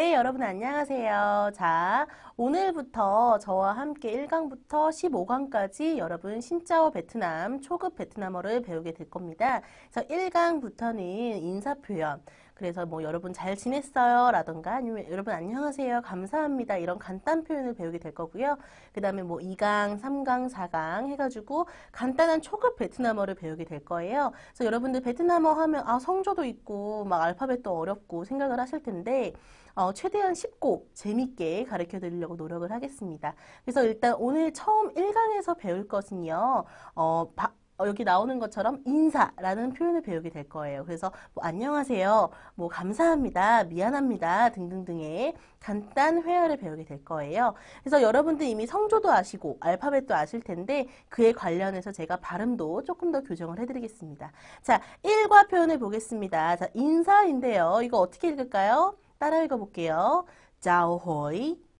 네, 여러분 안녕하세요. 자, 오늘부터 저와 함께 1강부터 15강까지 여러분 신짜오 베트남, 초급 베트남어를 배우게 될 겁니다. 그래서 1강부터는 인사표현, 그래서 뭐 여러분 잘 지냈어요 라던가 아니면 여러분 안녕하세요 감사합니다 이런 간단 표현을 배우게 될 거고요 그 다음에 뭐 2강 3강 4강 해가지고 간단한 초급 베트남어를 배우게 될 거예요 그래서 여러분들 베트남어 하면 아 성조도 있고 막 알파벳도 어렵고 생각을 하실 텐데 어, 최대한 쉽고 재밌게 가르쳐 드리려고 노력을 하겠습니다. 그래서 일단 오늘 처음 1강에서 배울 것은요. 어, 바, 어, 여기 나오는 것처럼 인사라는 표현을 배우게 될 거예요. 그래서 뭐 안녕하세요, 뭐 감사합니다, 미안합니다 등등등의 간단 회화를 배우게 될 거예요. 그래서 여러분들 이미 성조도 아시고 알파벳도 아실 텐데 그에 관련해서 제가 발음도 조금 더 교정을 해드리겠습니다. 자, 1과 표현을 보겠습니다. 자, 인사인데요. 이거 어떻게 읽을까요? 따라 읽어볼게요. 자오호이,